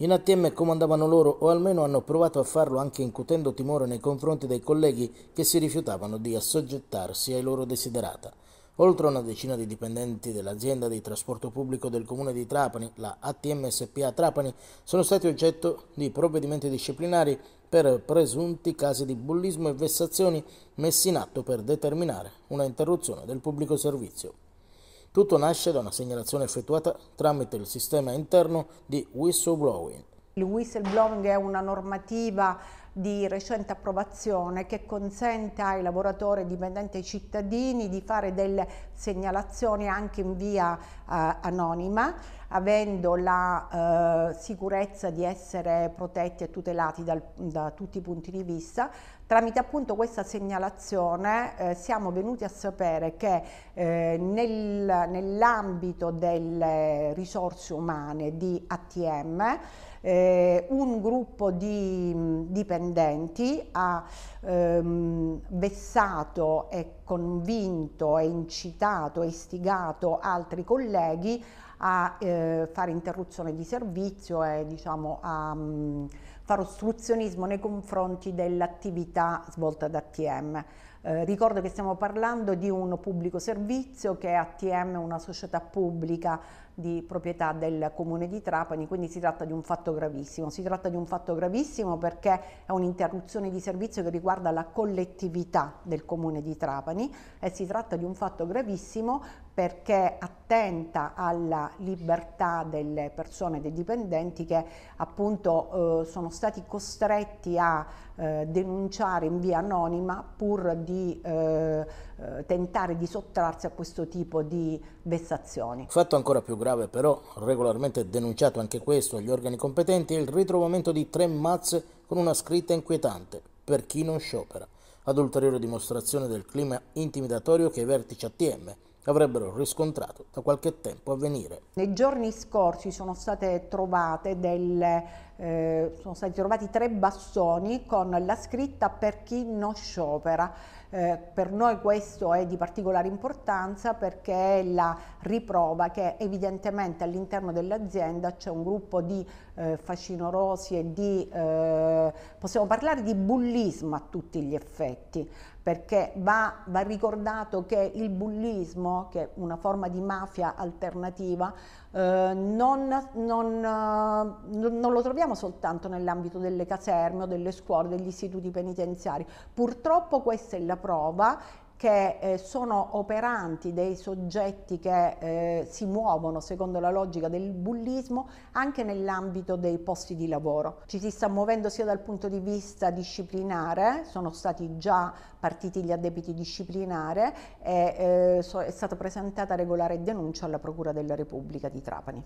In ATM comandavano loro o almeno hanno provato a farlo anche incutendo timore nei confronti dei colleghi che si rifiutavano di assoggettarsi ai loro desiderata. Oltre a una decina di dipendenti dell'azienda di trasporto pubblico del comune di Trapani, la ATM SPA Trapani, sono stati oggetto di provvedimenti disciplinari per presunti casi di bullismo e vessazioni messi in atto per determinare una interruzione del pubblico servizio. Tutto nasce da una segnalazione effettuata tramite il sistema interno di whistleblowing. Il whistleblowing è una normativa di recente approvazione che consente ai lavoratori dipendenti e ai cittadini di fare delle segnalazioni anche in via eh, anonima avendo la eh, sicurezza di essere protetti e tutelati dal, da tutti i punti di vista. Tramite appunto questa segnalazione eh, siamo venuti a sapere che eh, nel, nell'ambito delle risorse umane di ATM eh, un gruppo di mh, mm, dipendenti ha ehm, vessato e convinto e incitato e istigato altri colleghi a eh, fare interruzione di servizio e diciamo a mh, mm, fare ostruzionismo nei confronti dell'attività svolta da ATM. Eh, ricordo che stiamo parlando di un pubblico servizio che è ATM, una società pubblica di proprietà del comune di Trapani, quindi si tratta di un fatto gravissimo. Si tratta di un fatto gravissimo perché è un'interruzione di servizio che riguarda la collettività del comune di Trapani e si tratta di un fatto gravissimo perché attenta alla libertà delle persone, dei dipendenti che appunto eh, sono stati costretti a eh, denunciare in via anonima pur di eh, eh, tentare di sottrarsi a questo tipo di vessazioni. Fatto ancora più grave però, regolarmente denunciato anche questo agli organi competenti, è il ritrovamento di tre mazze con una scritta inquietante, per chi non sciopera, ad ulteriore dimostrazione del clima intimidatorio che i vertici ATM avrebbero riscontrato da qualche tempo a venire. Nei giorni scorsi sono state trovate delle eh, sono stati trovati tre bastoni con la scritta per chi non sciopera. Eh, per noi questo è di particolare importanza perché è la riprova che evidentemente all'interno dell'azienda c'è un gruppo di eh, fascinorosi e di, eh, possiamo parlare di bullismo a tutti gli effetti, perché va, va ricordato che il bullismo, che è una forma di mafia alternativa, eh, non, eh, non, non, lo troviamo soltanto nell'ambito delle caserme o delle scuole, degli istituti penitenziari. Purtroppo questa è la prova che eh, sono operanti dei soggetti che eh, si muovono secondo la logica del bullismo anche nell'ambito dei posti di lavoro. Ci si sta muovendo sia dal punto di vista disciplinare, sono stati già partiti gli addebiti disciplinare e eh, so, è stata presentata regolare denuncia alla Procura della Repubblica di Trapani.